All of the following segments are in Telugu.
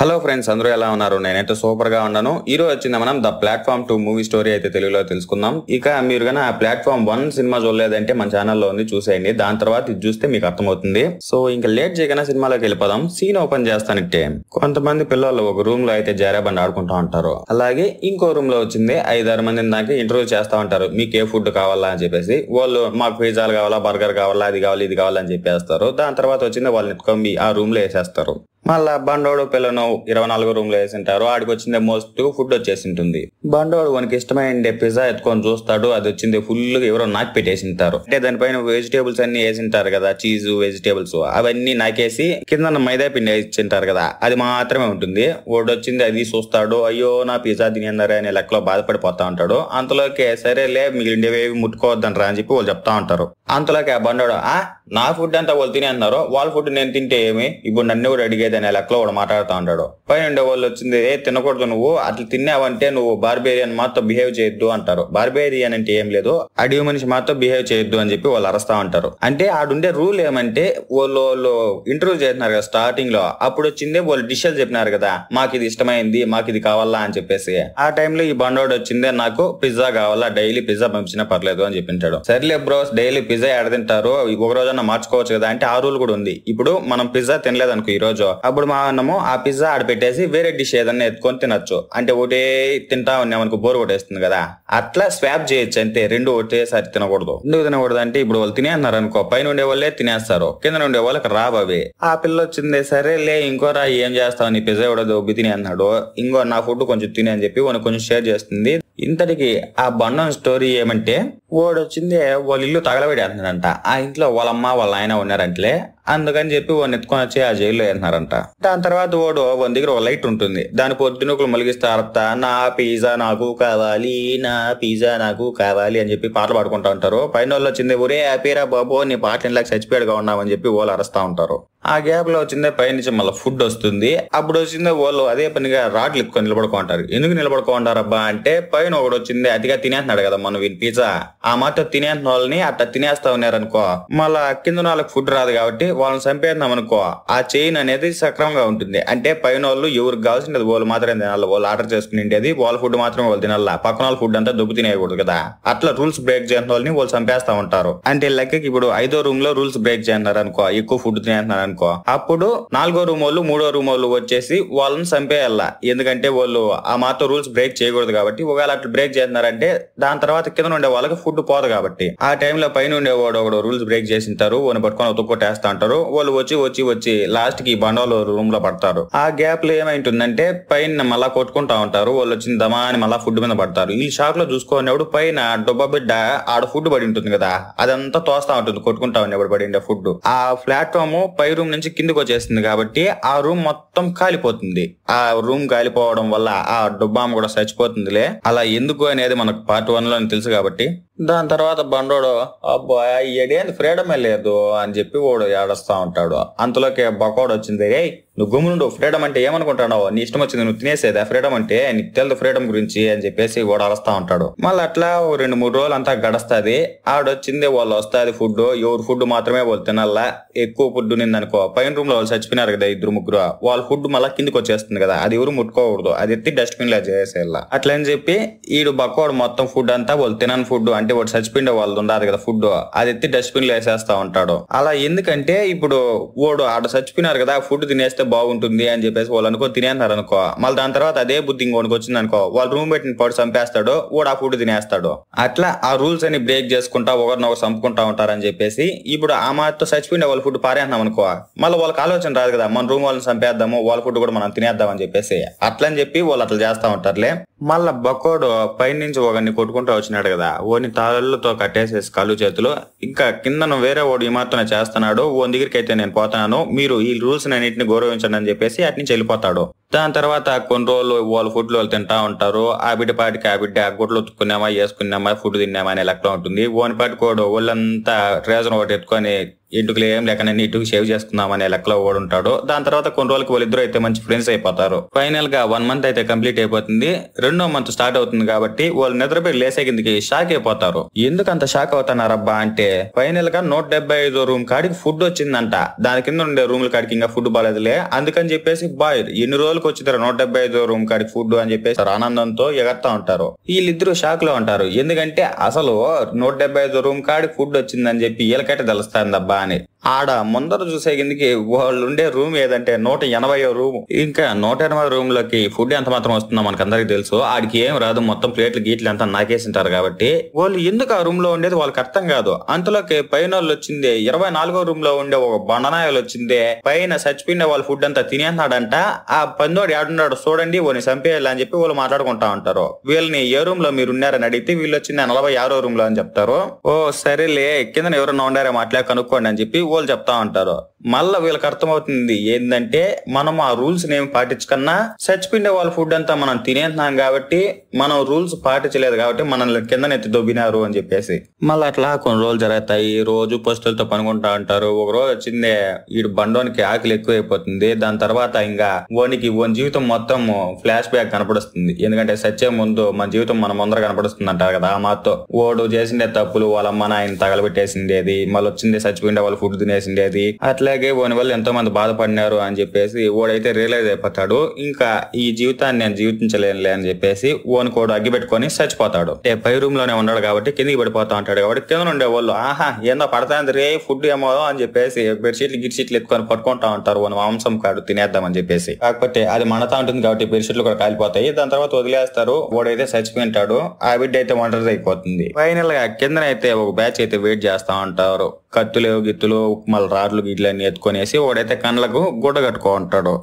హలో ఫ్రెండ్స్ అందరూ ఎలా ఉన్నారు నేనైతే సూపర్ గా ఉన్నాను ఈ రోజు వచ్చింది మనం the platform two movie story అయితే తెలుగులో తెలుసుకుందాం ఇక మీరు కానీ ఆ ప్లాట్ఫామ్ వన్ సినిమా చూడలేదంటే మన ఛానల్లో ఉంది చూసేయండి దాని తర్వాత ఇది చూస్తే మీకు అర్థమవుతుంది సో ఇంకా లేట్ చేయగానే సినిమాలోకి వెళ్ళిపోదాం సీన్ ఓపెన్ చేస్తానంటే కొంతమంది పిల్లలు ఒక రూమ్ లో అయితే జారాబండి ఆడుకుంటా ఉంటారు అలాగే ఇంకో రూమ్ లో వచ్చింది ఐదారు మందిని దానికి ఇంటర్వ్యూ చేస్తా ఉంటారు మీకు ఏ ఫుడ్ కావాలా అని చెప్పేసి వాళ్ళు మాకు పిజ్జాలు కావాలా బర్గర్ కావాలా అది కావాలి ఇది కావాలా అని చెప్పేస్తారు దాని తర్వాత వచ్చింది వాళ్ళని ఎత్తుకొని ఆ రూమ్ లో వేసేస్తారు మళ్ళా బండోడు పిల్లను ఇరవై నాలుగు రూమ్ లో వేసింటారు ఆడికి వచ్చిందే మోస్ట్ ఫుడ్ వచ్చేసింటుంది బండోడు మనకి ఇష్టమైన పిజ్జా ఎత్తుకొని చూస్తాడు అది వచ్చింది ఫుల్ గా ఎవరో నాకు పెట్టేసింటారు అంటే దానిపైన వెజిటేబుల్స్ అన్ని వేసింటారు కదా చీజ్ వెజిటేబుల్స్ అవన్నీ నాకేసి కింద మైదా పిండి వేసింటారు కదా అది మాత్రమే ఉంటుంది వాడు వచ్చింది అది చూస్తాడు అయ్యో నా పిజ్జా తినేందరే అనే లెక్కలో బాధపడిపోతా ఉంటాడు అంతలోకి సరేలే మిగిలిండేవి ముట్టుకోవద్దని రా అని చెప్పి వాళ్ళు చెప్తా ఉంటారు అంతలోకి ఆ బండోడు ఆ నా ఫుడ్ అంతా వాళ్ళు తినే అన్నారో వాళ్ళ ఫుడ్ నేను తింటే ఏమి ఇప్పుడు నన్ను కూడా అడిగేది అనే లెక్కలో వాడు మాట్లాడుతూ ఉంటాడు పైన వాళ్ళు వచ్చింది ఏ తినకూడదు నువ్వు అట్లా తిన్నావంటే నువ్వు బార్బేరియన్ మాత్రం బిహేవ్ చేయొద్దు అంటారు బార్బేరియన్ అంటే ఏం లేదు అడిగి మనిషి మాత్రం బిహేవ్ చేయొద్దు అని చెప్పి వాళ్ళు అరస్తా ఉంటారు అంటే ఆడుండే రూల్ ఏమంటే వాళ్ళు వాళ్ళు ఇంటర్వ్యూ చేస్తున్నారు కదా స్టార్టింగ్ లో అప్పుడు వచ్చింది వాళ్ళు డిషెస్ చెప్పినారు కదా మాకు ఇది ఇష్టమైంది మాకు ఇది కావాలా అని చెప్పేసి ఆ టైంలో ఈ బండోడు వచ్చిందే నాకు పిజ్జా కావాలా డైలీ పిజ్జా పంపించినా పర్లేదు అని చెప్పింటాడు సర్లే బ్రోస్ డైలీ పిజ్జా ఎడ తింటారు ఒక రోజు ఏదన్నా మార్చుకోవచ్చు కదా అంటే ఆ రూల్ కూడా ఉంది ఇప్పుడు మనం పిజ్జా తినలేదు అనుకో ఈ రోజు అప్పుడు మా అన్నము ఆ పిజ్జా ఆడ పెట్టేసి వేరే డిష్ ఏదన్నా ఎత్తుకొని తినొచ్చు అంటే ఒకటే తింటా ఉన్నాం అనుకో బోర్ కొట్టేస్తుంది కదా అట్లా స్వాప్ చేయొచ్చు అంతే రెండు ఒకటేసారి తినకూడదు ఎందుకు తినకూడదు అంటే ఇప్పుడు వాళ్ళు తినేస్తున్నారు అనుకో పైన ఉండే వాళ్ళే తినేస్తారు కింద ఉండే వాళ్ళకి రాబవి ఆ పిల్ల వచ్చిందే సరే లే ఇంకోరా ఏం చేస్తావు నీ పిజ్జా కూడా దొబ్బి తినే అన్నాడు ఇంకో నా ఫుడ్ కొంచెం తినే అని చెప్పి వానికి కొంచెం షేర్ చేస్తుంది ఇంతటికి ఆ బండం స్టోరీ ఏమంటే ఓడొచ్చిందే వాళ్ళ ఇల్లు తగలబెడేస్తున్నాడంట ఆ ఇంట్లో వాళ్ళమ్మ వాళ్ళ ఆయన ఉన్నారంటే అందుకని చెప్పి వాడిని ఎత్తుకొని వచ్చి ఆ జైల్లో వేస్తున్నారంట దాని తర్వాత వాడు వాని దగ్గర ఒక లైట్ ఉంటుంది దాని ఒకరు మలిగిస్తారట నా పిజ్జా నాకు కావాలి నా పిజ్జా నాకు కావాలి అని చెప్పి పాటలు పాడుకుంటా ఉంటారు పైన వాళ్ళు వచ్చింది ఒరే అపీరా బాబు నీ పాటలు ఇలా చచ్చిపోయాడుగా ఉన్నామని చెప్పి వాళ్ళు అరస్తా ఉంటారు ఆ గ్యాప్ లో వచ్చిందే పైనుంచి మళ్ళీ ఫుడ్ వస్తుంది అప్పుడు వచ్చిందే వాళ్ళు అదే పనిగా రాడ్లు ఎక్కువ నిలబడుకుంటారు ఎందుకు నిలబడుకో అబ్బా అంటే పైన ఒకడు వచ్చింది అతిగా తినేస్తున్నాడు కదా మనం వీని పిజ్జా ఆ మాత్రం తినేస్తున్న వాళ్ళని అట్లా తినేస్తా ఉన్నారనుకో మళ్ళా కింద వాళ్ళకి ఫుడ్ రాదు కాబట్టి వాళ్ళని చంపేద్దాం అనుకో ఆ చైన్ అనేది సక్రమంగా ఉంటుంది అంటే పైన వాళ్ళు ఎవరికి కావాల్సింది వాళ్ళు మాత్రమే తినాలి వాళ్ళు ఆర్డర్ చేసుకుని ఉండేది వాళ్ళ ఫుడ్ మాత్రమే వాళ్ళు తినాలి పక్కన వాళ్ళ ఫుడ్ అంతా దుబ్బు తినేయకూడదు కదా అట్లా రూల్స్ బ్రేక్ చేసిన వాళ్ళని వాళ్ళు చంపేస్తా ఉంటారు అంటే లెక్కకి ఇప్పుడు ఐదో రూమ్ లో రూల్స్ బ్రేక్ చేస్తున్నారు అనుకో ఎక్కువ ఫుడ్ తినేస్తున్నారు అనుకో అప్పుడు నాలుగో రూమ్ వాళ్ళు మూడో రూమ్ వాళ్ళు వచ్చేసి వాళ్ళని చంపేయాల ఎందుకంటే వాళ్ళు ఆ మాతో రూల్స్ బ్రేక్ చేయకూడదు కాబట్టి ఒకవేళ అట్లా బ్రేక్ చేస్తున్నారంటే దాని తర్వాత కింద ఉండే వాళ్ళకి ఫుడ్ పోదు కాబట్టి ఆ టైంలో పైన ఉండేవాడు ఒకడు రూల్స్ బ్రేక్ చేసింటారు వాడిని పట్టుకొని ఒత్తుక్కొట్టేస్తా అంటారు ఉంటారు వాళ్ళు వచ్చి వచ్చి వచ్చి లాస్ట్ కి బండోలు రూమ్ లో పడతారు ఆ గ్యాప్ లో ఏమైంటుందంటే పైన మళ్ళా కొట్టుకుంటా ఉంటారు వాళ్ళు వచ్చిన దమా అని మళ్ళా ఫుడ్ మీద పడతారు ఈ షాక్ లో చూసుకునేప్పుడు పైన డొబ్బా బిడ్డ ఆడ ఫుడ్ పడి ఉంటుంది కదా అదంతా తోస్తా ఉంటుంది కొట్టుకుంటా పడి ఉండే ఫుడ్ ఆ ప్లాట్ఫామ్ పై రూమ్ నుంచి కిందకి వచ్చేస్తుంది కాబట్టి ఆ రూమ్ మొత్తం కాలిపోతుంది ఆ రూమ్ కాలిపోవడం వల్ల ఆ డొబ్బామ్మ కూడా చచ్చిపోతుందిలే అలా ఎందుకు అనేది మనకు పార్ట్ వన్ లో తెలుసు కాబట్టి దాని తర్వాత బండోడు అబ్బా ఎడేంది ఫ్రీడమే లేదు అని చెప్పి వాడు ఏడొస్తా ఉంటాడు అంతలోకి బకోడు వచ్చింది నువ్వు గమ్మునుండు ఫ్రీడమ్ అంటే ఏమనుకుంటున్నావు నీ ఇష్టం వచ్చింది నువ్వు తినేసేదా ఫ్రీడమ్ అంటే నీకు తెలదు ఫ్రీడమ్ గురించి అని చెప్పేసి వాడు అలస్తా ఉంటాడు మళ్ళీ అట్లా ఓ రెండు మూడు రోజులు అంతా గడుస్తుంది ఆడొచ్చింది వాళ్ళు వస్తుంది ఫుడ్ ఎవరు ఫుడ్ మాత్రమే వాళ్ళు తినాలా ఎక్కువ ఫుడ్ నిందనుకో పైన రూమ్ లో వాళ్ళు చచ్చిపోయినారు కదా ఇద్దరు ముగ్గురు వాళ్ళ ఫుడ్ మళ్ళీ కిందికి వచ్చేస్తుంది కదా అది ఎవరు ముట్టుకోకూడదు అది ఎత్తి డస్ట్బిన్ లో చేసేలా అట్లా అని చెప్పి ఈడు బక్కోడు మొత్తం ఫుడ్ అంతా వాళ్ళు తినని ఫుడ్ అంటే వాడు చచ్చిపోయిన వాళ్ళు ఉండదు కదా ఫుడ్ అది ఎత్తి డస్ట్బిన్ లో వేసేస్తా ఉంటాడు అలా ఎందుకంటే ఇప్పుడు వాడు ఆడ చచ్చిపోయినారు కదా ఫుడ్ తినేస్తే బాగుంటుంది అని చెప్పేసి వాళ్ళు అనుకో తినేస్తారు అనుకో మళ్ళీ దాని తర్వాత అదే బుద్ధి ఇంకోనికి వచ్చింది అనుకో వాళ్ళు రూమ్ పెట్టిన పడు చంపేస్తాడు వాడు ఆ ఫుడ్ తినేస్తాడు అట్లా ఆ రూల్స్ అని బ్రేక్ చేసుకుంటా ఒకరినొకరు చంపుకుంటా ఉంటారని చెప్పేసి ఇప్పుడు ఆ మాతో చచ్చిపోయిన వాళ్ళ ఫుడ్ పారేస్తున్నాం అనుకో మళ్ళీ వాళ్ళకి ఆలోచన రాదు కదా మన రూమ్ వాళ్ళని చంపేద్దాము వాళ్ళ ఫుడ్ కూడా మనం తినేద్దాం అని చెప్పేసి అట్లని చెప్పి వాళ్ళు అట్లా చేస్తా ఉంటారులే మళ్ళా బకోడు పైనుంచి ఒకరిని కొట్టుకుంటూ వచ్చినాడు కదా ఓని తాళ్ళతో కట్టేసేసి కళ్ళు చేతులు ఇంకా కిందను వేరే వాడు ఈ మాత్రం చేస్తున్నాడు ఓన్ దగ్గరికి అయితే నేను పోతున్నాను మీరు ఈ రూల్స్ అన్నింటిని గౌరవించండి అని చెప్పేసి అట్నుంచి వెళ్ళిపోతాడు దాని తర్వాత కొన్ని రోజులు వాళ్ళ ఫుడ్ వాళ్ళు తింటా ఉంటారు ఆ బిడ్డపాటికి ఆ బిడ్డ గుడ్లు ఉత్తుకున్నామా వేసుకున్నామా ఫుడ్ తిన్నామా అనే లెక్క ఉంటుంది ఓనిపాటి కూడా ఒళ్ళంతా రేజన్ ఒకటి ఎత్తుకొని ఇంటికి ఏం లేక నేను ఇటుకు సేవ్ చేసుకుందాం అనే లెక్కలో కూడా ఉంటాడు దాని తర్వాత కొన్ని రోజులకి వాళ్ళిద్దరు అయితే మంచి ఫ్రెండ్స్ అయిపోతారు ఫైనల్ గా వన్ మంత్ అయితే కంప్లీట్ అయిపోతుంది రెండో మంత్ స్టార్ట్ అవుతుంది కాబట్టి వాళ్ళు నిద్రపోయి లేసే కిందకి షాక్ అయిపోతారు ఎందుకు అంత షాక్ అవుతున్నారబ్బా అంటే ఫైనల్ గా నూట డెబ్బై ఐదో రూమ్ కాడికి ఫుడ్ వచ్చిందంట దాని కింద ఉండే రూమ్ కాడికి ఇంకా ఫుడ్ బాగాలేదులే అందుకని చెప్పేసి బాయ్ ఎన్ని రోజులు లోపలికి వచ్చి నూట డెబ్బై ఐదు రూమ్ కాడి ఫుడ్ అని చెప్పేసి ఆనందంతో ఎగర్తా ఉంటారు వీళ్ళిద్దరు షాక్ లో ఉంటారు ఎందుకంటే అసలు నూట డెబ్బై ఐదో రూమ్ కాడి ఫుడ్ వచ్చిందని చెప్పి వీళ్ళకైతే తెలుస్తాయి అబ్బా అని ఆడ ముందర చూసే కిందకి వాళ్ళు ఉండే రూమ్ ఏదంటే నూట ఎనభై రూమ్ ఇంకా నూట ఎనభై రూమ్ లోకి ఫుడ్ ఎంత మాత్రం వస్తుందో మనకు అందరికి తెలుసు ఆడికి ఏం రాదు మొత్తం ప్లేట్లు గీట్లు అంతా నాకేసింటారు కాబట్టి వాళ్ళు ఎందుకు ఆ రూమ్ లో ఉండేది వాళ్ళకి అర్థం కాదు అంతలోకి పైన వచ్చింది ఇరవై నాలుగో రూమ్ లో ఉండే ఒక బండనాయలు వచ్చింది పైన చచ్చిపోయిన వాళ్ళ ఫుడ్ అంతా తినేస్తున్నాడంట ఆ పందోడు ఏడున్నాడు చూడండి వాళ్ళని చంపేయాలి అని చెప్పి వాళ్ళు మాట్లాడుకుంటా ఉంటారు వీళ్ళని ఏ రూమ్ లో మీరు ఉన్నారని అడిగితే వీళ్ళు వచ్చింది నలభై ఆరో రూమ్ లో అని చెప్తారు ఓ సరేలే కింద ఎవరన్నా ఉండారా మాట్లాడి కనుక్కోండి అని చెప్పి వాళ్ళు చెప్తా ఉంటారు మళ్ళీ వీళ్ళకి అర్థమవుతుంది ఏంటంటే మనం ఆ రూల్స్ ఏమి పాటించకన్నా చచ్చిపోయిన వాళ్ళ ఫుడ్ అంతా మనం తినేస్తున్నాం కాబట్టి మనం రూల్స్ పాటించలేదు కాబట్టి మనల్ని కింద నెత్తి దొబ్బినారు అని చెప్పేసి మళ్ళీ అట్లా కొన్ని రోజులు జరుగుతాయి రోజు పస్తులతో పనుకుంటా ఉంటారు ఒక రోజు వచ్చిందే వీడు బండోనికి ఆకలి ఎక్కువైపోతుంది దాని తర్వాత ఇంకా ఓనికి ఓని జీవితం మొత్తం ఫ్లాష్ బ్యాక్ కనపడుస్తుంది ఎందుకంటే సచ్చే ముందు మన జీవితం మన ముందర కనపడుస్తుంది అంటారు కదా మాతో ఓడు చేసిండే తప్పులు వాళ్ళ మన ఆయన తగలబెట్టేసిండేది మళ్ళీ వచ్చింది చచ్చిపోయిన వాళ్ళ ఫుడ్ దున్నేసిండేది అట్లాగే ఓని వల్ల ఎంతో మంది బాధపడినారు అని చెప్పేసి ఓడైతే రియలైజ్ అయిపోతాడు ఇంకా ఈ జీవితాన్ని నేను జీవితించలేనులే అని చెప్పేసి ఓని కోడు అగ్గి పెట్టుకొని చచ్చిపోతాడు అంటే పై రూమ్ లోనే ఉన్నాడు కాబట్టి కిందికి పడిపోతా ఉంటాడు కాబట్టి కింద ఉండే వాళ్ళు ఆహా ఏందో పడతాంది రే ఫుడ్ ఏమో అని చెప్పేసి బెడ్షీట్లు గిడ్షీట్లు ఎత్తుకొని పట్టుకుంటా ఉంటారు ఓని మాంసం కాడు తినేద్దామని చెప్పేసి కాకపోతే అది మనతా ఉంటుంది కాబట్టి బెడ్షీట్లు కూడా కాలిపోతాయి దాని తర్వాత వదిలేస్తారు ఓడైతే చచ్చిపోయింటాడు ఆ బిడ్డ అయితే ఒంటరిది అయిపోతుంది ఫైనల్ గా కిందనైతే ఒక బ్యాచ్ అయితే వెయిట్ చేస్తా ఉంటారు కత్తులు గిత్తులు ఉప్మల రాడ్లు గిట్లన్నీ ఎత్తుకొనేసి వాడైతే కండ్లకు గుడ్డ కట్టుకో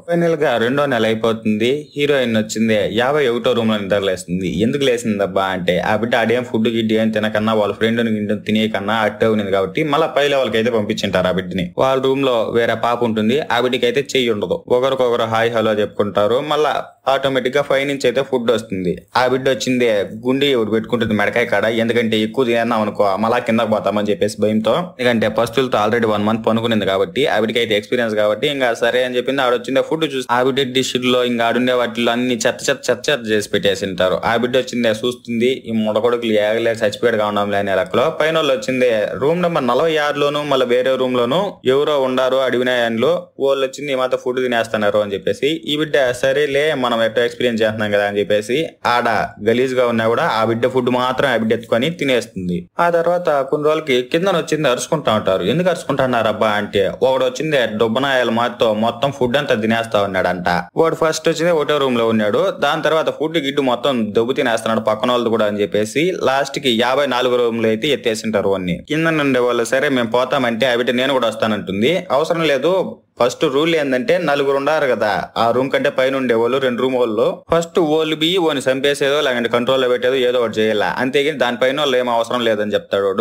ఫైనల్ గా రెండో నెల అయిపోతుంది హీరోయిన్ వచ్చింది యాభై ఒకటో రూమ్ లో నిద్ర లేస్తుంది ఎందుకు లేసిందబ్బా అంటే ఆ బిడ్డ ఆడేం ఫుడ్ గిడ్డి ఏం తినకన్నా వాళ్ళ ఫ్రెండ్ తినేయకన్నా అట్టే ఉన్నది కాబట్టి మళ్ళీ పై లెవెల్కి అయితే పంపించింటారు ఆ బిడ్డని వాళ్ళ రూమ్ లో వేరే పాప ఉంటుంది ఆ బిడ్డకి అయితే చెయ్యి ఉండదు ఒకరికొకరు హాయ్ హలో చెప్పుకుంటారు మళ్ళా ఆటోమేటిక్గా ఫైవ్ నుంచి అయితే ఫుడ్ వస్తుంది ఆ బిడ్డ వచ్చింది గుండి ఒకటి పెట్టుకుంటుంది మెడకాయ కాడ ఎందుకంటే ఎక్కువ తినేద్దాం అనుకో మళ్ళా కిందకు పోతామని చెప్పేసి భయంతో ఎందుకంటే పస్తులతో ఆల్రెడీ వన్ మంత్ పనుకునింది కాబట్టి బిడ్డకి అయితే ఎక్స్పీరియన్స్ కాబట్టి ఇంకా సరే అని చెప్పింది ఆవిడ వచ్చింది ఫుడ్ చూసి బిడ్డ డిష్ లో ఇంకా ఆడుండే వాటిలో అన్ని చెత్త చెత్త చెత్త చెత్త చేసి పెట్టేసి ఉంటారు ఆ బిడ్డ వచ్చింది చూస్తుంది ఈ ముడకొడుకులు ఏగలేక చచ్చిపోయాడు కావడం లేని లెక్కలో పైన వచ్చింది రూమ్ నెంబర్ నలభై ఆరులోను మళ్ళీ వేరే రూమ్ లోను ఎవరో ఉండారు అడిగినాయన్లో వాళ్ళు వచ్చింది ఈ మాత్రం ఫుడ్ తినేస్తున్నారు అని చెప్పేసి ఈ బిడ్డ సరేలే మన మనం ఎట్లా ఎక్స్పీరియన్స్ చేస్తున్నాం కదా అని చెప్పేసి ఆడ గలీజ్ గా ఉన్నా కూడా ఆ బిడ్డ ఫుడ్ మాత్రం ఆ బిడ్డ ఎత్తుకొని తినేస్తుంది ఆ తర్వాత కొన్ని రోజులకి కింద వచ్చింది అరుచుకుంటా ఉంటారు ఎందుకు అరుచుకుంటున్నారు అబ్బా అంటే ఒకడు వచ్చింది డుబ్బనాయల మాతో మొత్తం ఫుడ్ అంతా తినేస్తా ఉన్నాడంట వాడు ఫస్ట్ వచ్చింది ఒకటో రూమ్ లో ఉన్నాడు దాని తర్వాత ఫుడ్ గిడ్డు మొత్తం దెబ్బ తినేస్తున్నాడు పక్కన వాళ్ళు కూడా అని చెప్పేసి లాస్ట్ కి యాభై నాలుగు రూమ్ లో అయితే ఎత్తేసింటారు అన్ని కింద నుండే వాళ్ళు సరే మేము పోతామంటే ఆ బిడ్డ నేను కూడా వస్తానంటుంది అవసరం లేదు ఫస్ట్ రూల్ ఏంటంటే నలుగురు ఉండారు కదా ఆ రూమ్ కంటే పైన ఉండేవాళ్ళు రెండు రూమ్ వాళ్ళు ఫస్ట్ వాళ్ళు బి ఓని చంపేసేదో లేదంటే కంట్రోల్లో పెట్టేదో ఏదో ఒకటి చేయాలి అంతేగాని దానిపైన వాళ్ళు ఏం అవసరం లేదని చెప్తాడు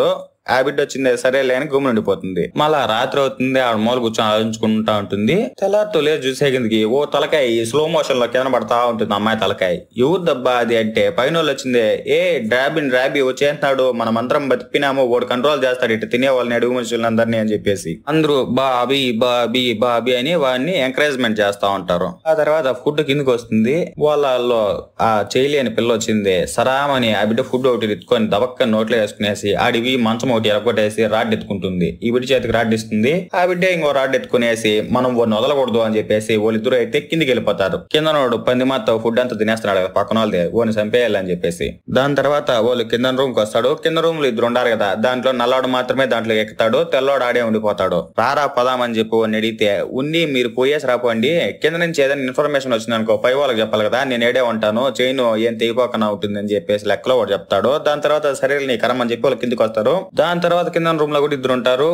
ఆ బిడ్డ వచ్చింది లేని గుమ్మి గమ్మునుండిపోతుంది మళ్ళా రాత్రి అవుతుంది ఆవిడ మూల కూర్చొని ఆలోచించుకుంటా ఉంటుంది తెల్లారి లేదు చూసే కిందకి ఓ తలకాయ స్లో మోషన్ లో కింద పడతా ఉంటుంది అమ్మాయి తలకాయ ఎవరు దబ్బా అది అంటే పైన వచ్చింది ఏ డ్రాబిన్ డ్రాబి వచ్చేస్తున్నాడు మన మంత్రం బతిపినాము వాడు కంట్రోల్ చేస్తాడు ఇటు తినే వాళ్ళని అడుగు మనుషులందరినీ అని చెప్పేసి అందరూ బాబీ బాబి బాబీ అని వాడిని ఎంకరేజ్మెంట్ చేస్తా ఉంటారు ఆ తర్వాత ఫుడ్ కిందకి వస్తుంది వాళ్ళలో ఆ చేయలేని పిల్ల వచ్చింది సరామని ఆ బిడ్డ ఫుడ్ ఒకటి ఎత్తుకొని దబక్క నోట్లో వేసుకునేసి ఆడివి మంచం ఒకటి ఎలగొట్టేసి రాడ్ ఎత్తుకుంటుంది ఈ బిడ్డ చేతికి రాడ్ ఇస్తుంది ఆ బిడ్డ ఇంకో రాడ్ ఎత్తుకునేసి మనం వాడిని వదలకూడదు అని చెప్పేసి వాళ్ళిద్దరు అయితే కిందికి వెళ్ళిపోతారు కిందనోడు పంది మాత్రం ఫుడ్ అంతా తినేస్తున్నాడు కదా పక్కన వాళ్ళది ఓని చంపేయాలని చెప్పేసి దాని తర్వాత వాళ్ళు కింద రూమ్ కి వస్తాడు కింద రూమ్ లో ఇద్దరు ఉండారు కదా దాంట్లో నల్లవాడు మాత్రమే దాంట్లో ఎక్కుతాడు తెల్లవాడు ఆడే ఉండిపోతాడు రారా పదామని చెప్పి వాడిని అడిగితే ఉన్ని మీరు పోయేసి రాపోండి కింద నుంచి ఏదైనా ఇన్ఫర్మేషన్ వచ్చింది అనుకో పై వాళ్ళకి చెప్పాలి కదా నేను ఏడే ఉంటాను చైన్ ఏం తెగిపోకుండా ఉంటుంది అని చెప్పేసి లెక్కలో వాడు చెప్తాడు దాని తర్వాత సరే నీ కరమని చెప్పి వాళ్ళు కిందికి వస్తారు దాని తర్వాత కింద రూమ్ లో కూడా ఇద్దరు ఉంటారు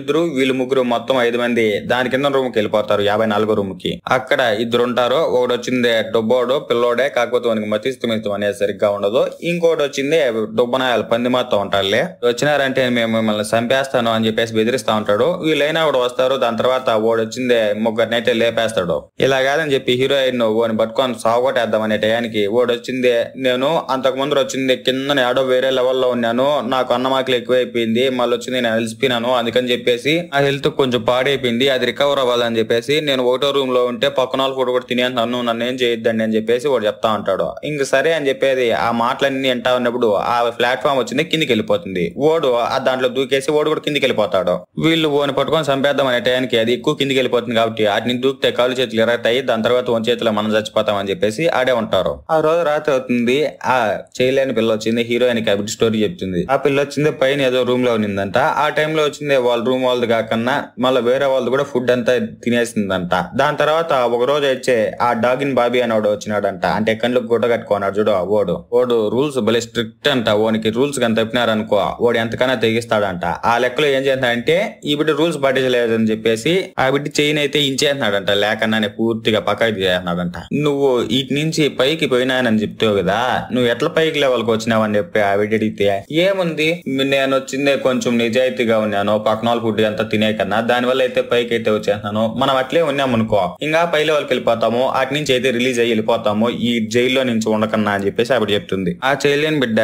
ఇద్దరు వీళ్ళు ముగ్గురు మొత్తం ఐదు మంది దాని కింద రూమ్ కి వెళ్ళిపోతారు యాభై నాలుగో రూమ్ కి అక్కడ ఇద్దరు ఉంటారు ఒకటి వచ్చింది డొబ్బోడు పిల్లోడే కాకపోతే వానికి మతిస్తమిస్తం అనేది సరిగ్గా ఉండదు ఇంకోటి వచ్చింది డొబ్బనాయాలు పంది మాత్రం ఉంటారులే వచ్చినారంటే మేము మిమ్మల్ని చంపేస్తాను అని చెప్పేసి బెదిరిస్తా ఉంటాడు వీళ్ళైనా కూడా వస్తారు దాని తర్వాత వాడు వచ్చింది అయితే లేపేస్తాడు ఇలా కాదని చెప్పి హీరోయిన్ ఓని పట్టుకొని సాగొట్టేద్దాం అనే టయానికి వాడు వచ్చింది నేను అంతకు ముందు వచ్చింది కింద ఆడో వేరే లెవెల్లో ఉన్నాను నాకు అన్నమాకలు ఎక్కువై అయిపోయింది మళ్ళీ వచ్చి నేను అలసిపోయినాను అందుకని చెప్పేసి ఆ హెల్త్ కొంచెం పాడైపోయింది అది రికవర్ అవ్వాలని చెప్పేసి నేను ఒకటో రూమ్ లో ఉంటే పక్కన వాళ్ళు కూడా కూడా తినే నన్ను నన్ను ఏం చేయొద్దండి అని చెప్పేసి వాడు చెప్తా ఉంటాడు ఇంక సరే అని చెప్పేది ఆ మాటలన్నీ ఎంటా ఉన్నప్పుడు ఆ ప్లాట్ఫామ్ వచ్చింది కిందికి వెళ్ళిపోతుంది ఓడు ఆ దాంట్లో దూకేసి ఓడు కూడా కిందికి వెళ్ళిపోతాడు వీళ్ళు ఓని పట్టుకొని చంపేద్దాం అనే టైంకి అది ఎక్కువ కిందికి వెళ్ళిపోతుంది కాబట్టి వాటిని దూకితే కాలు చేతులు ఎరగతాయి దాని తర్వాత వన్ చేతిలో మనం చచ్చిపోతాం అని చెప్పేసి ఆడే ఉంటారు ఆ రోజు రాత్రి అవుతుంది ఆ చేయలేని పిల్ల వచ్చింది హీరోయిన్ క్యాబిట్ స్టోరీ చెప్తుంది ఆ పిల్ల వచ్చింది పైన ఏదో ఏదో రూమ్ లో ఉన్నిందంట ఆ టైంలో వచ్చింది వాళ్ళ రూమ్ వాళ్ళది కాకన్నా మళ్ళీ వేరే వాళ్ళది కూడా ఫుడ్ అంతా తినేసిందంట దాని తర్వాత ఒక రోజు వచ్చే ఆ డాగిన్ బాబీ అనేవాడు వచ్చినాడంట అంటే కళ్ళకు గుడ్డ కట్టుకున్నాడు చూడు ఓడు ఓడు రూల్స్ భలే స్ట్రిక్ట్ అంట ఓనికి రూల్స్ కానీ తప్పినారనుకో ఓడు ఎంతకన్నా తెగిస్తాడంట ఆ లెక్కలో ఏం చేస్తాడంటే ఈ బిడ్డ రూల్స్ పాటించలేదని చెప్పేసి ఆ బిడ్డ చైన్ అయితే ఇంచేస్తున్నాడంట లేకన్నానే పూర్తిగా పక్కకి చేస్తున్నాడంట నువ్వు ఇటు నుంచి పైకి పోయినాయనని చెప్తావు కదా నువ్వు ఎట్లా పైకి లెవెల్కి వచ్చినావని చెప్పి ఆ బిడ్డ అడిగితే ఏముంది నేను వచ్చిందే కొంచెం నిజాయితీగా ఉన్నాను పక్కనాల్ ఫుడ్ అంతా తినే కన్నా వల్ల అయితే పైకి అయితే వచ్చేస్తున్నాను మనం అట్లే ఉన్నాం అనుకో ఇంకా పై లెవెల్కి వెళ్ళిపోతాము అటు నుంచి అయితే రిలీజ్ అయ్యి వెళ్ళిపోతాము ఈ జైల్లో నుంచి ఉండకన్నా అని చెప్పేసి ఆవిడ చెప్తుంది ఆ చేయలేని బిడ్డ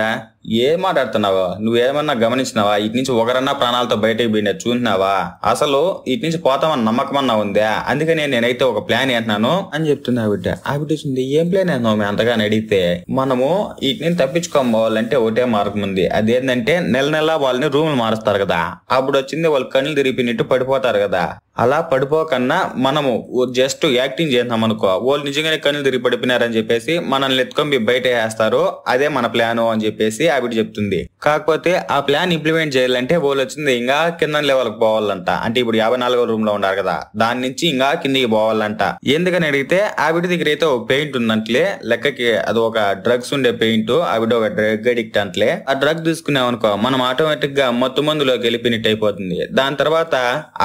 ఏం మాట్లాడుతున్నావా నువ్వేమన్నా గమనించినావా ఇటు నుంచి ఒకరన్నా ప్రాణాలతో బయటకు పోయిన చూసినావా అసలు ఇటు నుంచి పోతామని నమ్మకం అన్నా ఉందా అందుకని నేనైతే ఒక ప్లాన్ ఏంటున్నాను అని చెప్తున్నా బిడ్డ ఆ బిడ్డ ఏం ప్లాన్ అన్నావు మేము అంతగా అడిగితే మనము ఇటు నుంచి తప్పించుకోవాలంటే ఒకటే మార్గం ఉంది అదేంటంటే నెల నెల వాళ్ళని రూములు మారుస్తారు కదా అప్పుడు వచ్చింది వాళ్ళు కళ్ళు తిరిగినట్టు పడిపోతారు కదా అలా పడిపోకన్నా మనము జస్ట్ యాక్టింగ్ చేద్దాం అనుకో వాళ్ళు నిజంగానే కళ్ళు తిరిగి పడిపోయినారని చెప్పేసి మనల్ని ఎత్తుకొని బయట వేస్తారు అదే మన ప్లాను అని చెప్పేసి హ్యాబిట్ చెప్తుంది కాకపోతే ఆ ప్లాన్ ఇంప్లిమెంట్ చేయాలంటే వాళ్ళు వచ్చింది ఇంకా కింద లెవెల్కి పోవాలంట అంటే ఇప్పుడు యాభై నాలుగో రూమ్ లో ఉన్నారు కదా దాని నుంచి ఇంకా కిందికి పోవాలంట ఎందుకని అడిగితే ఆవిడ దగ్గర అయితే ఒక పెయింట్ ఉందంటలే లెక్కకి అది ఒక డ్రగ్స్ ఉండే పెయింట్ ఆవిడ ఒక డ్రగ్ అడిక్ట్ అంటలే ఆ డ్రగ్ అనుకో మనం ఆటోమేటిక్ గా మత్తు మందులోకి వెళ్ళిపోయినట్టు అయిపోతుంది దాని తర్వాత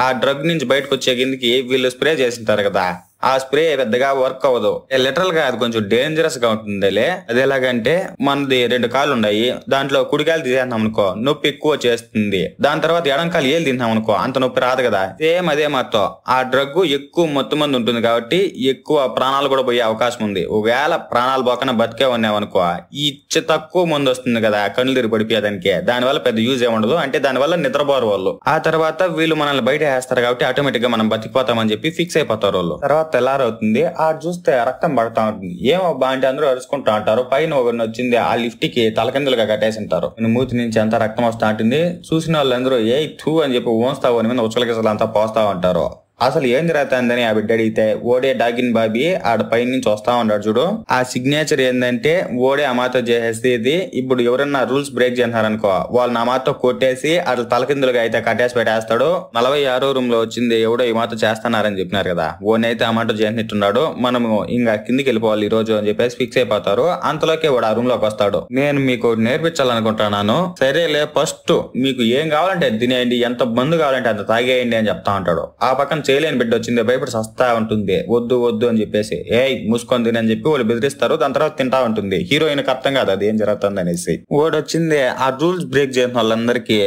ఆ డ్రగ్ నుంచి బయటకు వచ్చే కిందకి వీళ్ళు స్ప్రే చేసింటారు కదా ఆ స్ప్రే పెద్దగా వర్క్ అవ్వదు లిటరల్ గా అది కొంచెం డేంజరస్ గా ఉంటుందిలే అది ఎలాగంటే మనది రెండు కాళ్ళు ఉన్నాయి దాంట్లో కుడికాయలు తీసేద్దాం అనుకో నొప్పి ఎక్కువ చేస్తుంది దాని తర్వాత ఎడంకాలు ఏలు తిన్నాం అనుకో అంత నొప్పి రాదు కదా సేమ్ అదే మొత్తం ఆ డ్రగ్ ఎక్కువ మొత్తం మంది ఉంటుంది కాబట్టి ఎక్కువ ప్రాణాలు కూడా పోయే అవకాశం ఉంది ఒకవేళ ప్రాణాలు పోకన బతికే ఉన్నావు అనుకో ఈ తక్కువ మందు వస్తుంది కదా కళ్ళు తిరిగి పడిపోయేదానికి దానివల్ల పెద్ద యూజ్ ఏముండదు అంటే దానివల్ల నిద్రపోరు వాళ్ళు ఆ తర్వాత వీళ్ళు మనల్ని బయట వేస్తారు కాబట్టి ఆటోమేటిక్ గా మనం బతికిపోతామని చెప్పి ఫిక్స్ అయిపోతారు వాళ్ళు తర్వాత తెల్లారవుతుంది ఆ చూస్తే రక్తం పడతా ఉంటుంది ఏమో అంటే అందరూ అరుచుకుంటా ఉంటారు పైన ఒకరిని వచ్చింది ఆ లిఫ్ట్ కి తలకిందులుగా కట్టేసి ఉంటారు మూతి నుంచి అంతా రక్తం వస్తా ఉంటుంది చూసిన వాళ్ళందరూ ఏ తూ అని చెప్పి ఓన్స్తావు అని మీద ఉచ్చలకిసలు అంతా పోస్తా ఉంటారు అసలు ఏం జరుగుతుందని ఆ బిడ్డ అడిగితే ఓడే డాగిన్ బాబీ ఆడ పై నుంచి వస్తా ఉన్నాడు చూడు ఆ సిగ్నేచర్ ఏంటంటే ఓడే అమాతో చేసేది ఇప్పుడు ఎవరన్నా రూల్స్ బ్రేక్ చేశారనుకో వాళ్ళు నా మాతో కొట్టేసి అట్లా తలకిందులుగా అయితే కట్టేసి పెట్టేస్తాడు నలభై ఆరో రూమ్ లో వచ్చింది ఎవడో ఈ మాతో చేస్తున్నారని చెప్పినారు కదా ఓనైతే ఆ మాట చేసినట్టున్నాడు మనము ఇంకా కిందికి వెళ్ళిపోవాలి ఈ రోజు అని చెప్పేసి ఫిక్స్ అయిపోతారు అంతలోకే వాడు ఆ రూమ్ లోకి వస్తాడు నేను మీకు నేర్పించాలనుకుంటున్నాను సరేలే ఫస్ట్ మీకు ఏం కావాలంటే తినేయండి ఎంత మందు కావాలంటే అంత తాగేయండి అని చెప్తా ఉంటాడు ఆ పక్కన చేయలేని బిడ్డ వచ్చింది భయపడి సస్తా ఉంటుంది వద్దు వద్దు అని చెప్పేసి ఏ మూసుకొని అని చెప్పి వాళ్ళు బెదిరిస్తారు దాని తర్వాత తింటా ఉంటుంది హీరోయిన్ అర్థం కాదు అది ఏం జరుగుతుంది అనేసి వాడు వచ్చింది ఆ రూల్స్ బ్రేక్ చేసిన వాళ్ళందరికీ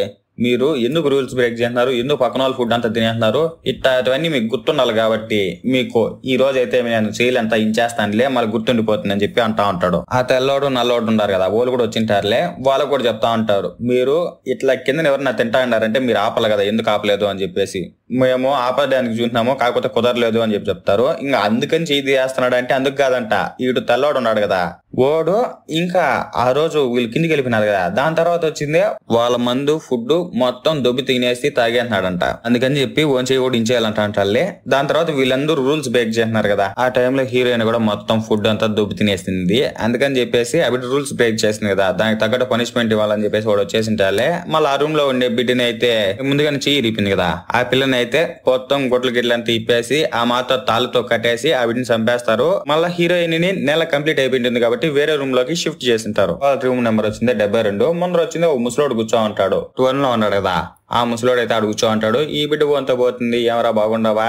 మీరు ఎందుకు రూల్స్ బ్రేక్ చేస్తున్నారు ఎందుకు పక్కన వాళ్ళు ఫుడ్ అంతా తినేస్తున్నారు ఇట్లాంటివన్నీ మీకు గుర్తుండాలి కాబట్టి మీకు ఈ రోజు అయితే నేను చేయలేంత ఇంచేస్తానులే మళ్ళీ గుర్తుండిపోతుందని చెప్పి అంటా ఉంటాడు ఆ తెల్లోడు నల్లోడు ఉన్నారు కదా వాళ్ళు కూడా వచ్చింటారులే వాళ్ళకు కూడా చెప్తా ఉంటారు మీరు ఇట్లా కింద ఎవరన్నా తింటా ఉన్నారంటే మీరు ఆపాలి కదా ఎందుకు ఆపలేదు అని చెప్పేసి మేము ఆపడానికి చూసినాము కాకపోతే కుదరలేదు అని చెప్పి చెప్తారు ఇంకా అందుకని చేయి చేస్తున్నాడు అంటే అందుకు కాదంట ఇటు తెల్లోడు ఉన్నాడు కదా ఓడు ఇంకా ఆ రోజు వీళ్ళు కిందికి వెళ్ళిపోయినారు కదా దాని తర్వాత వచ్చింది వాళ్ళ మందు ఫుడ్ మొత్తం దొబ్బి తినేసి తాగేస్తున్నాడంట అందుకని చెప్పి వంచేయి కూడా ఇంచేయాలంటే దాని తర్వాత వీళ్ళందరూ రూల్స్ బ్రేక్ చేస్తున్నారు కదా ఆ టైంలో హీరోయిన్ కూడా మొత్తం ఫుడ్ అంతా దొబ్బి తినేసింది అందుకని చెప్పేసి అవి రూల్స్ బ్రేక్ చేసింది కదా దానికి తగ్గట్టు పనిష్మెంట్ ఇవ్వాలని చెప్పేసి వాడు ఉంటాలే మళ్ళీ ఆ రూమ్ లో ఉండే బిడ్డని అయితే ముందుగానే చెయ్యి ఇరిపింది కదా ఆ పిల్లని అయితే మొత్తం గొడ్లు గిడ్లంతా తిప్పేసి ఆ మాతో తాళ్ళతో కట్టేసి ఆ బిడ్డని చంపేస్తారు మళ్ళీ హీరోయిన్ ని నెల కంప్లీట్ అయిపోయింది కాబట్టి కాబట్టి వేరే రూమ్ లోకి షిఫ్ట్ చేసింటారు వాళ్ళ రూమ్ నెంబర్ వచ్చింది డెబ్బై రెండు ముందర వచ్చింది ఓ ముసలోడు కూర్చో ఉంటాడు ట్వెల్వ్ లో ఉన్నాడు కదా ఆ ముసలోడైతే అడుగుచో అంటాడు ఈ బిడ్డ అంత పోతుంది ఏమరా బాగుండవా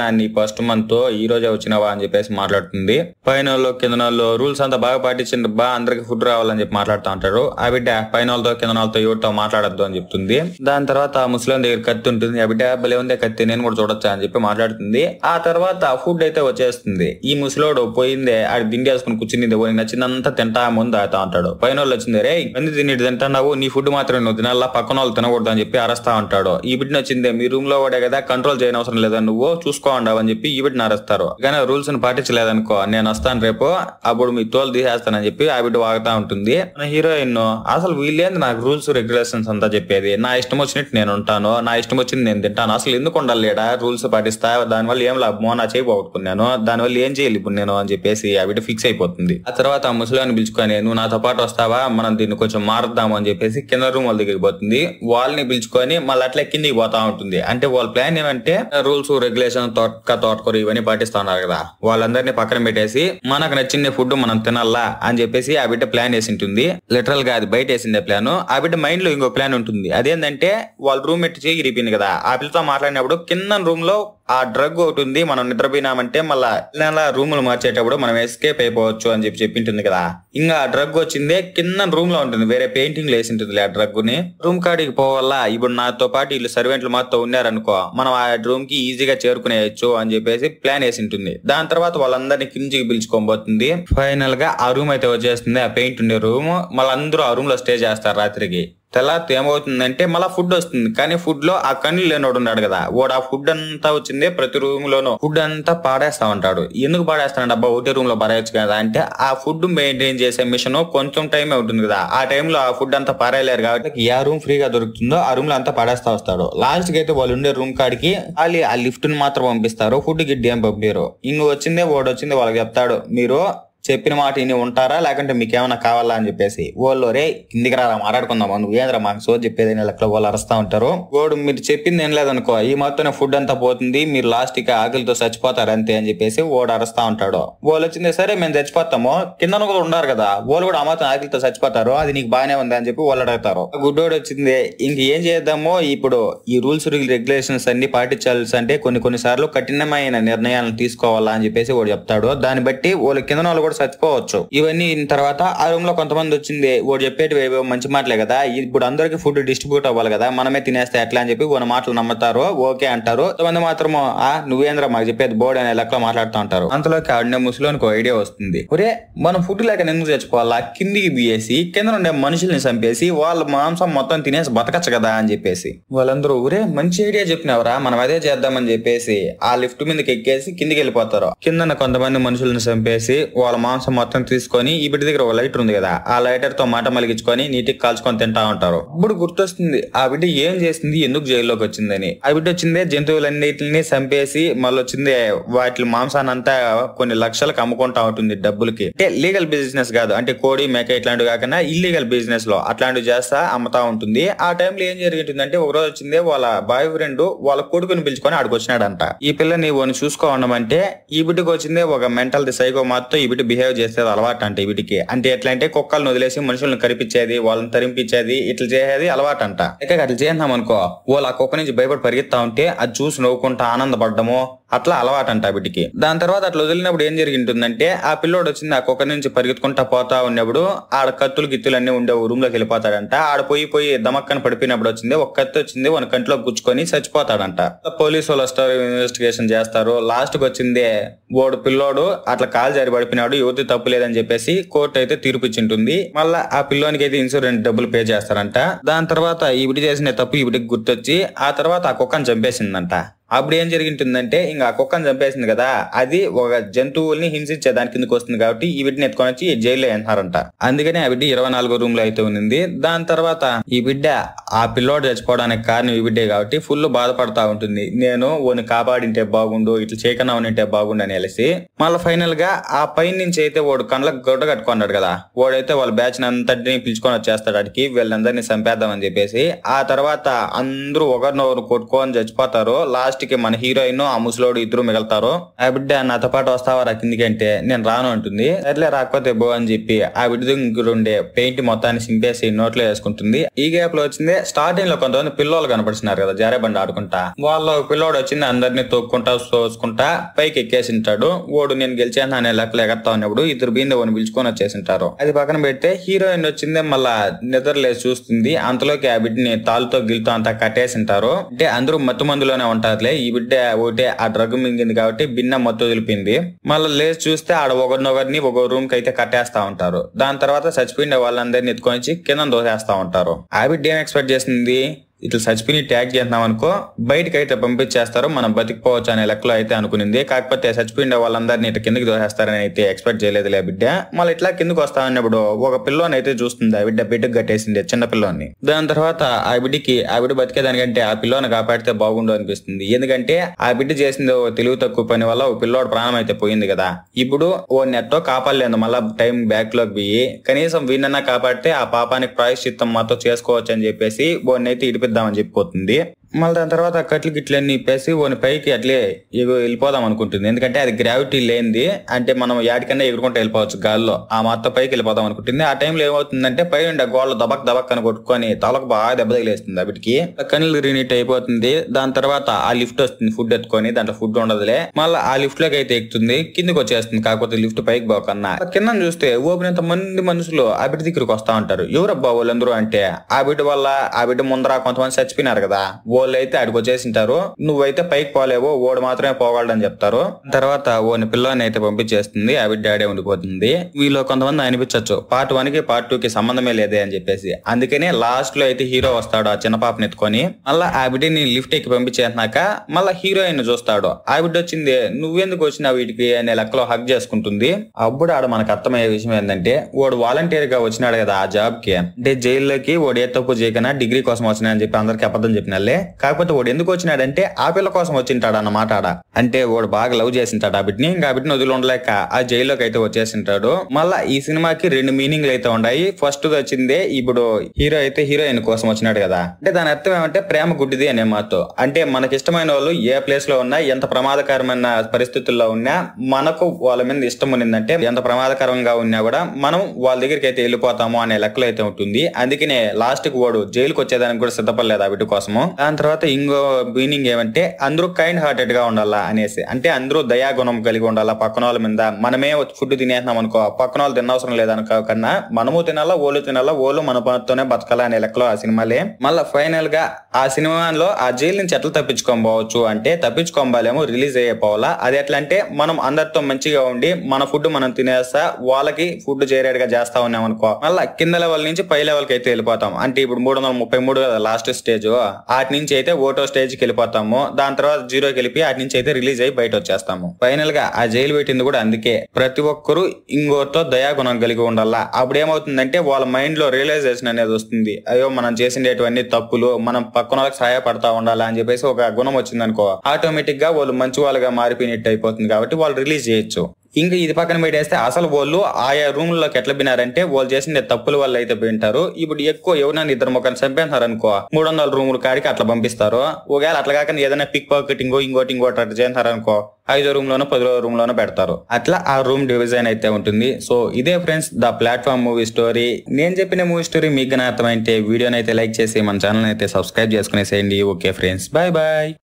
నా నీ ఫస్ట్ మంత్ తో ఈ రోజే వచ్చినావా అని చెప్పేసి మాట్లాడుతుంది పైన కింద రూల్స్ అంతా బాగా పాటించండి బా అందరికి ఫుడ్ రావాలని చెప్పి మాట్లాడుతూ ఉంటాడు ఆ బిడ్డ పైన వాళ్ళతో కింద వాళ్ళతో ఎవరితో మాట్లాడద్దు అని చెప్తుంది దాని తర్వాత ఆ ముసలిం దగ్గర కత్తి ఉంటుంది ఆ బిడ్డ భలే ఉందే కత్తి నేను కూడా చూడొచ్చా అని చెప్పి మాట్లాడుతుంది ఆ తర్వాత ఫుడ్ అయితే వచ్చేస్తుంది ఈ ముసలోడు పోయిందే ఆడి దిండి వేసుకుని కూర్చునింది పోయి నచ్చిందంతా తింటా ముందు అవుతా ఉంటాడు పైన వాళ్ళు వచ్చింది రే ఇబ్బంది తిండి తింటున్నావు నీ ఫుడ్ మాత్రం నువ్వు తినాలా పక్కన వాళ్ళు తినకూడదు అని చెప్పి అరస్తా ఉంటాడు ఈ బిడ్డను వచ్చిందే మీ రూమ్ లో వాడే కదా కంట్రోల్ చేయని అవసరం లేదా నువ్వు చూసుకో అని చెప్పి ఈ బిడ్డను అరస్తారు కానీ రూల్స్ ని పాటించలేదనుకో నేను వస్తాను రేపు అప్పుడు మీ తోలు తీసేస్తానని చెప్పి ఆ బిడ్డ వాగుతా ఉంటుంది హీరోయిన్ అసలు వీళ్ళేంది నాకు రూల్స్ రెగ్యులేషన్స్ అంతా చెప్పేది నా ఇష్టం వచ్చినట్టు నేను ఉంటాను నా ఇష్టం వచ్చింది నేను తింటాను అసలు ఎందుకు ఉండలేడా రూల్స్ పాటిస్తా దానివల్ల ఏం లాభమో నా చేయి పోగొట్టుకున్నాను దానివల్ల ఏం చేయాలి ఇప్పుడు నేను అని చెప్పేసి ఆ బిడ్డ ఫిక్స్ అయిపోతుంది ఆ తర్వాత ముసలిని పిలుచుకొని నువ్వు నాతో పాటు వస్తావా మనం దీన్ని కొంచెం మారుద్దాము అని చెప్పేసి కింద రూమ్ వాళ్ళ దగ్గరికి పోతుంది వాళ్ళని పిలుచుకొని తీసుకొని మళ్ళీ అట్లా కిందికి పోతా ఉంటుంది అంటే వాళ్ళ ప్లాన్ ఏమంటే రూల్స్ రెగ్యులేషన్ తోటక తోటకూర ఇవన్నీ పాటిస్తున్నారు కదా వాళ్ళందరినీ పక్కన పెట్టేసి మనకు నచ్చిన ఫుడ్ మనం తినాలా అని చెప్పేసి ఆ బిడ్డ ప్లాన్ వేసి ఉంటుంది లిటరల్ గా అది బయట వేసింది ప్లాన్ ఆ బిడ్డ మైండ్ లో ఇంకో ప్లాన్ ఉంటుంది అదేంటంటే వాళ్ళ రూమ్ చేయి ఇరిపోయింది కదా ఆ పిల్లతో మాట్లాడినప్పుడు కింద రూమ్ లో ఆ డ్రగ్ ఒకటి ఉంది మనం నిద్రపోయినామంటే మళ్ళీ నెల రూములు మార్చేటప్పుడు మనం ఎస్కేప్ అయిపోవచ్చు అని చెప్పి చెప్పింటుంది కదా ఇంకా ఆ డ్రగ్ వచ్చిందే కింద రూమ్ లో ఉంటుంది వేరే పెయింటింగ్ వేసి ఉంటుంది ఆ డ్రగ్ ని రూమ్ కాడికి పోవాలా ఇప్పుడు నాతో పాటు వీళ్ళు సర్వెంట్లు మాతో ఉన్నారనుకో మనం ఆ రూమ్ కి ఈజీగా చేరుకునేయచ్చు అని చెప్పేసి ప్లాన్ వేసి ఉంటుంది దాని తర్వాత వాళ్ళందరినీ కిందికి పిలుచుకోబోతుంది ఫైనల్ గా ఆ రూమ్ అయితే వచ్చేస్తుంది ఆ పెయింట్ ఉండే రూమ్ మళ్ళీ అందరూ ఆ రూమ్ లో స్టే చేస్తారు రాత్రికి తెల్లారితే ఏమవుతుందంటే మళ్ళీ ఫుడ్ వస్తుంది కానీ ఫుడ్ లో ఆ కన్ను లేనోడు ఉన్నాడు కదా వాడు ఆ ఫుడ్ అంతా వచ్చిందే ప్రతి రూమ్ లోనూ ఫుడ్ అంతా పాడేస్తా ఉంటాడు ఎందుకు పాడేస్తాడు అబ్బా ఒకటే రూమ్ లో పారేయచ్చు కదా అంటే ఆ ఫుడ్ మెయింటైన్ చేసే మిషన్ కొంచెం టైం ఉంటుంది కదా ఆ టైంలో ఆ ఫుడ్ అంతా పారేయలేరు కాబట్టి ఏ రూమ్ ఫ్రీగా దొరుకుతుందో ఆ రూమ్ లో అంతా పాడేస్తా వస్తాడు లాస్ట్ కి అయితే వాళ్ళు ఉండే రూమ్ కాడికి వాళ్ళు ఆ లిఫ్ట్ ని మాత్రం పంపిస్తారు ఫుడ్ గిడ్డి ఏం పంపారు ఇంక వచ్చిందే వాడు వచ్చింది వాళ్ళకి చెప్తాడు మీరు చెప్పిన మాట ఇన్ని ఉంటారా లేకుంటే మీకేమైనా కావాలా అని చెప్పేసి ఓళ్ళు రే కిందికి రా మాట్లాడుకుందాం నువ్వు ఏంద్రా మాకు సోది చెప్పేది లెక్కలో వాళ్ళు అరుస్తా ఉంటారు గోడు మీరు చెప్పింది ఏం లేదనుకో ఈ మొత్తం ఫుడ్ అంతా పోతుంది మీరు లాస్ట్ కి ఆకలితో చచ్చిపోతారు అంతే అని చెప్పేసి ఓడు అరుస్తా ఉంటాడు వాళ్ళు వచ్చింది సరే మేము చచ్చిపోతాము కింద కూడా ఉన్నారు కదా వాళ్ళు కూడా ఆ మాత్రం ఆకలితో చచ్చిపోతారు అది నీకు బాగానే ఉంది అని చెప్పి వాళ్ళు అడుగుతారు గుడ్డోడు వచ్చింది ఇంక ఏం చేద్దామో ఇప్పుడు ఈ రూల్స్ రెగ్యులేషన్స్ అన్ని పాటించాల్సి అంటే కొన్ని కొన్నిసార్లు కఠినమైన నిర్ణయాలను తీసుకోవాలా అని చెప్పేసి వాడు చెప్తాడు దాన్ని బట్టి వాళ్ళు కింద వాళ్ళు కూడా కూడా చచ్చిపోవచ్చు ఇవన్నీ తర్వాత ఆ రూమ్ లో కొంతమంది వచ్చింది వాడు చెప్పేటి మంచి మాటలే కదా ఇప్పుడు అందరికి ఫుడ్ డిస్ట్రిబ్యూట్ అవ్వాలి కదా మనమే తినేస్తే ఎట్లా అని చెప్పి కొన్ని మాటలు నమ్ముతారు ఓకే అంటారు కొంతమంది మాత్రము ఆ నువ్వేంద్ర మాకు చెప్పేది బోర్డు అనే లెక్కలో మాట్లాడుతూ ఉంటారు అంతలోకి ఆడిన ఒక ఐడియా వస్తుంది ఒరే మనం ఫుడ్ లేక ఎందుకు చచ్చిపోవాలా కిందికి బియేసి కింద నుండే మనుషుల్ని చంపేసి వాళ్ళ మాంసం మొత్తం తినేసి బతకచ్చు కదా అని చెప్పేసి వాళ్ళందరూ ఊరే మంచి ఐడియా చెప్పినవరా మనం అదే చేద్దామని చెప్పేసి ఆ లిఫ్ట్ మీదకి ఎక్కేసి కిందికి వెళ్ళిపోతారు కింద కొంతమంది మనుషుల్ని చంపేసి వాళ్ళ మాంసం మొత్తం తీసుకొని ఈ బిడ్డ దగ్గర ఒక లైటర్ ఉంది కదా ఆ లైటర్ తో మాట మలిగించుకొని నీటికి కాల్చుకొని తింటా ఉంటారు అప్పుడు గుర్తొస్తుంది ఆ బిడ్డ ఏం చేసింది ఎందుకు జైల్లోకి వచ్చిందని ఆ బిడ్డ వచ్చిందే జంతువులన్నిటిని చంపేసి మళ్ళీ వచ్చిందే వాటి మాంసాన్ని అంతా కొన్ని లక్షలకు అమ్ముకుంటా ఉంటుంది డబ్బులకి అంటే లీగల్ బిజినెస్ కాదు అంటే కోడి మేక ఇట్లాంటివి కాకుండా ఇల్లీగల్ బిజినెస్ లో అట్లాంటివి చేస్తా అమ్ముతా ఉంటుంది ఆ టైంలో ఏం అంటే ఒక రోజు వచ్చిందే వాళ్ళ బాయ్ ఫ్రెండ్ వాళ్ళ కొడుకుని పిలుచుకొని ఆడికి వచ్చినాడంట ఈ పిల్ల నీ చూసుకో ఉండమంటే ఈ బిడ్డకు వచ్చిందే ఒక మెంటల్ సైకో మాత్రం ఈ బిడ్డ బిహేవ్ చేసేది అలవాటు అంట వీటికి అంటే ఎట్లా అంటే కుక్కలను వదిలేసి మనుషులను కరిపించేది వాళ్ళని తరింపించేది ఇట్లా చేసేది అలవాటు అంట ఇక అట్లా చేసినాం అనుకో వాళ్ళు ఆ కుక్క నుంచి భయపడి పరిగెత్తా ఉంటే అది చూసి నవ్వుకుంటా ఆనందపడ్డము అట్లా అలవాటంట అంట బిడ్డకి దాని తర్వాత అట్లా వదిలినప్పుడు ఏం జరిగింటుందంటే ఆ పిల్లోడు వచ్చింది ఆ కుక్క నుంచి పరిగెత్తుకుంటా పోతా ఉన్నప్పుడు ఆడ కత్తులు గిత్తులు అన్ని ఉండే రూమ్ లోకి వెళ్ళిపోతాడంట ఆడ పోయి పోయి దమక్కను పడిపోయినప్పుడు వచ్చింది ఒక కత్తి వచ్చింది వన కంట్లో గుచ్చుకొని చచ్చిపోతాడంట పోలీసు వాళ్ళు వస్తారు ఇన్వెస్టిగేషన్ చేస్తారు లాస్ట్ కి వచ్చింది ఓడు పిల్లోడు అట్లా కాలు జారి పడిపోయినాడు యువతి తప్పు లేదని చెప్పేసి కోర్టు అయితే తీర్పు ఇచ్చింటుంది మళ్ళీ ఆ పిల్లోనికి అయితే ఇన్సూరెన్స్ డబ్బులు పే చేస్తారంట దాని తర్వాత ఇవిడి చేసిన తప్పు ఇవిడికి గుర్తొచ్చి ఆ తర్వాత ఆ కుక్కను చంపేసిందంట అప్పుడు ఏం జరిగింటుందంటే ఇంకా కుక్కను చంపేసింది కదా అది ఒక జంతువుల్ని హింసించే దాని కిందకు వస్తుంది కాబట్టి ఈ బిడ్డని ఎత్తుకొని వచ్చి జైల్లో వేసినారంట అందుకనే ఆ బిడ్డ ఇరవై నాలుగో రూమ్ లో అయితే ఉంది దాని తర్వాత ఈ బిడ్డ ఆ పిల్లోడు చచ్చిపోవడానికి కారణం ఈ బిడ్డే కాబట్టి ఫుల్ బాధపడతా ఉంటుంది నేను ఓని కాపాడింటే బాగుండు ఇట్లా చేయకుండా ఉంటే బాగుండు అని అనేసి మళ్ళీ ఫైనల్ గా ఆ పైన నుంచి అయితే వాడు కండ్లకు గుడ్డ కట్టుకున్నాడు కదా వాడైతే వాళ్ళ బ్యాచ్ అంతటిని పిలుచుకొని వచ్చేస్తాడు అడికి వీళ్ళందరినీ చంపేద్దామని చెప్పేసి ఆ తర్వాత అందరూ ఒకరినొకరు కొట్టుకొని చచ్చిపోతారు లాస్ట్ లాస్ట్ కి మన హీరోయిన్ ఆ ముసలోడు ఇద్దరు మిగలుతారు ఆ బిడ్డ నాతో పాటు వస్తావా రా కిందికి అంటే నేను రాను అంటుంది సర్లే రాకపోతే బో అని చెప్పి ఆ బిడ్డ దగ్గరుండే పెయింట్ మొత్తాన్ని సింపేసి నోట్లో వేసుకుంటుంది ఈ గ్యాప్ లో వచ్చింది స్టార్టింగ్ లో కొంతమంది పిల్లలు కనపడుతున్నారు కదా జారేబండి ఆడుకుంటా వాళ్ళ పిల్లోడు వచ్చింది అందరినీ తోక్కుంటా తోసుకుంటా పైకి ఎక్కేసింటాడు ఓడు నేను గెలిచాను అనే లెక్కలు ఎగర్తా ఉన్నప్పుడు ఇద్దరు బీంద పిలుచుకొని పిలుచుకొని వచ్చేసింటారు అది పక్కన పెడితే హీరోయిన్ వచ్చింది మళ్ళా నిద్రలేసి చూస్తుంది అంతలోకి ఆ బిడ్డని తాలుతో గిల్తో అంతా కట్టేసింటారు అంటే అందరూ మత్తు మందులోనే ఉంటారు ఈ బిడ్డ ఒకటే ఆ డ్రగ్ మింగింది కాబట్టి భిన్న మత్తు వదిలిపింది మళ్ళీ లేచి చూస్తే ఆడ ఒకరినొకరిని ఒక రూమ్ కి అయితే కట్టేస్తా ఉంటారు దాని తర్వాత చచ్చిపోయిన వాళ్ళందరినీ ఎత్తుకొని కింద దోసేస్తా ఉంటారు ఆ బిడ్డ ఏం ఎక్స్పెక్ట్ చేసింది ఇట్లా చచ్చిపోయి ట్యాగ్ చేస్తున్నాం అనుకో బయటకు అయితే పంపించేస్తారు మనం బతికిపోవచ్చు అనే లెక్కలో అయితే అనుకునింది కాకపోతే చచ్చిపోయిన వాళ్ళందరినీ ఇట్లా కిందకి దోసేస్తారని అయితే ఎక్స్పెక్ట్ చేయలేదులే బిడ్డ మళ్ళీ ఇట్లా కిందకు వస్తామన్నప్పుడు ఒక పిల్లోని అయితే చూస్తుంది ఆ బిడ్డ బిడ్డకు కట్టేసింది చిన్న పిల్లోని దాని తర్వాత ఆ బిడ్డకి ఆ బిడ్డ బతికేదానికంటే ఆ పిల్లోని కాపాడితే బాగుండు అనిపిస్తుంది ఎందుకంటే ఆ బిడ్డ చేసింది ఓ తెలివి తక్కువ పని వల్ల ఓ పిల్లోడు ప్రాణం అయితే పోయింది కదా ఇప్పుడు ఓ నెట్టో కాపాడలేదు మళ్ళా టైం బ్యాక్ లోకి పోయి కనీసం వీణన్నా కాపాడితే ఆ పాపానికి ప్రాయశ్చిత్తం మాతో చేసుకోవచ్చు అని చెప్పేసి ఓన్నైతే ఇటు చూపిద్దామని చెప్పిపోతుంది మళ్ళీ దాని తర్వాత కట్లు గిట్లన్నీ ఇప్పేసి ఓని పైకి అట్లే ఎగు వెళ్ళిపోదాం అనుకుంటుంది ఎందుకంటే అది గ్రావిటీ లేనిది అంటే మనం యాడికన్నా ఎగురుకుంటూ వెళ్ళిపోవచ్చు గాల్లో ఆ మాత్రం పైకి వెళ్ళిపోదాం అనుకుంటుంది ఆ టైంలో ఏమవుతుందంటే పై ఉండే గోళ్ళు దబక్ దబక్ అని కొట్టుకొని తలకు బాగా దెబ్బ తగిలేస్తుంది అవిటికి కన్నులు రీనీట్ అయిపోతుంది దాని తర్వాత ఆ లిఫ్ట్ వస్తుంది ఫుడ్ ఎత్తుకొని దాంట్లో ఫుడ్ ఉండదులే మళ్ళీ ఆ లిఫ్ట్ లోకి అయితే ఎక్కుతుంది కిందకి వచ్చేస్తుంది కాకపోతే లిఫ్ట్ పైకి పోకన్నా కింద చూస్తే ఓపినంత మంది మనుషులు ఆ బిడ్డ దగ్గరికి వస్తా ఉంటారు ఎవరబ్బా వాళ్ళందరూ అంటే ఆ బిడ్డ వల్ల ఆ బిడ్డ ముందర కొంతమంది చచ్చిపోయినారు కదా ఓ వాళ్ళు అయితే ఆడికి వచ్చేసింటారు నువ్వైతే పైకి పోలేవో ఓడు మాత్రమే పోగలడని చెప్తారు తర్వాత ఓని పిల్లని అయితే పంపించేస్తుంది ఆవిడ డాడీ ఉండిపోతుంది వీళ్ళు కొంతమంది అనిపించవచ్చు పార్ట్ వన్ కి పార్ట్ టూ కి సంబంధమే లేదే అని చెప్పేసి అందుకనే లాస్ట్ లో అయితే హీరో వస్తాడు ఆ చిన్న పాపని ఎత్తుకొని మళ్ళీ ఆవిడని లిఫ్ట్ ఎక్కి పంపించేసినాక మళ్ళీ హీరోయిన్ చూస్తాడు ఆవిడ వచ్చింది నువ్వెందుకు వచ్చినా వీటికి అనే లెక్కలో హక్ చేసుకుంటుంది అప్పుడు ఆడ మనకు అర్థమయ్యే విషయం ఏంటంటే వాడు వాలంటీర్ గా వచ్చినాడు కదా ఆ జాబ్ కి అంటే జైల్లోకి వాడు ఏ తప్పు చేయకనా డిగ్రీ కోసం వచ్చినా అని చెప్పి అందరికి అబద్ధం చెప్పినలే కాకపోతే వాడు ఎందుకు వచ్చినాడంటే ఆ పిల్ల కోసం వచ్చింటాడు అన్నమాట ఆడ అంటే వాడు బాగా లవ్ చేసింటాడు ఆ బిడ్డని ఇంకా బిడ్డ బిడ్ని వదిలి ఉండలేక ఆ జైల్లోకి అయితే వచ్చేసింటాడు మళ్ళా ఈ సినిమాకి రెండు మీనింగ్లు అయితే ఉన్నాయి ఫస్ట్ వచ్చిందే ఇప్పుడు హీరో అయితే హీరోయిన్ కోసం వచ్చినాడు కదా అంటే దాని అర్థం ఏమంటే ప్రేమ గుడ్డిది అనే మాతో అంటే మనకి ఇష్టమైన వాళ్ళు ఏ ప్లేస్ లో ఉన్నా ఎంత ప్రమాదకరమైన పరిస్థితుల్లో ఉన్నా మనకు వాళ్ళ మీద ఇష్టం ఉన్నిందంటే ఎంత ప్రమాదకరంగా ఉన్నా కూడా మనం వాళ్ళ దగ్గరికి అయితే వెళ్ళిపోతాము అనే లెక్కలు అయితే ఉంటుంది అందుకనే లాస్ట్ కి వాడు జైలుకి వచ్చేదానికి కూడా సిద్ధపడలేదు ఆ బిడ్డ కోసము దాని తర్వాత ఇంకో మీనింగ్ ఏమంటే అందరూ కైండ్ హార్టెడ్ గా ఉండాలా అనేసి అంటే అందరూ దయాగుణం కలిగి ఉండాలా పక్కన వాళ్ళ మీద మనమే ఫుడ్ తినేస్తున్నాం అనుకో పక్కన వాళ్ళు తినవసరం లేదనుకో కన్నా మనము తినాలా ఓళ్ళు తినాలా ఓళ్ళు మన పనితోనే బతకాలా అనే లెక్కలో ఆ సినిమాలే మళ్ళీ ఫైనల్ గా ఆ సినిమాలో ఆ జైలు నుంచి ఎట్లా తప్పించుకోబోవచ్చు అంటే తప్పించుకోబాలేమో రిలీజ్ అయిపోవాలా అది ఎట్లా అంటే మనం అందరితో మంచిగా ఉండి మన ఫుడ్ మనం తినేస్తా వాళ్ళకి ఫుడ్ చేరేట్గా చేస్తా ఉన్నాం అనుకో మళ్ళీ కింద లెవెల్ నుంచి పై లెవెల్ కి అయితే వెళ్ళిపోతాం అంటే ఇప్పుడు మూడు వందల ముప్పై మూడు కదా లాస్ట్ స్టేజ్ వాటి నుంచి నుంచి అయితే ఓటో స్టేజ్ కి వెళ్ళిపోతాము దాని తర్వాత జీరో కలిపి అటు నుంచి అయితే రిలీజ్ అయ్యి బయట వచ్చేస్తాము ఫైనల్ గా ఆ జైలు పెట్టింది కూడా అందుకే ప్రతి ఒక్కరు ఇంకోతో దయాగుణం కలిగి ఉండాలా అప్పుడు ఏమవుతుందంటే వాళ్ళ మైండ్ లో రియలైజేషన్ అనేది వస్తుంది అయ్యో మనం చేసినటువంటి తప్పులు మనం పక్కన వాళ్ళకి సహాయపడతా ఉండాలా అని చెప్పేసి ఒక గుణం వచ్చింది అనుకో ఆటోమేటిక్ గా వాళ్ళు మంచి వాళ్ళుగా మారిపోయినట్టు అయిపోతుంది కాబట్టి వాళ్ళు రిలీజ్ చేయొచ్చు ఇంకా ఇది పక్కన పెట్టేస్తే అసలు వాళ్ళు ఆయా రూమ్లోకి ఎట్లా వినారంటే వాళ్ళు చేసిన తప్పుల వల్ల అయితే వింటారు ఇప్పుడు ఎక్కువ ఎవరైనా ఇద్దరు ముఖాన్ని చంపేస్తున్నారు అనుకో మూడు వందల రూములు కాడికి అట్లా పంపిస్తారు ఒకవేళ అట్లా కాకుండా ఏదైనా పిక్ పాకెటింగ్ ఇంకోటి ఇంకోటి అట్లా చేస్తారు అనుకో ఐదో రూమ్ లోనో పదో రూమ్ లోనో పెడతారు అట్లా ఆ రూమ్ డివిజన్ అయితే ఉంటుంది సో ఇదే friends the platform movie story నేను చెప్పిన మూవీ స్టోరీ మీకు అర్థమైతే వీడియోని అయితే లైక్ చేసి మన ఛానల్ అయితే సబ్స్క్రైబ్ చేసుకునేసేయండి ఓకే ఫ్రెండ్స్ బాయ్ బాయ్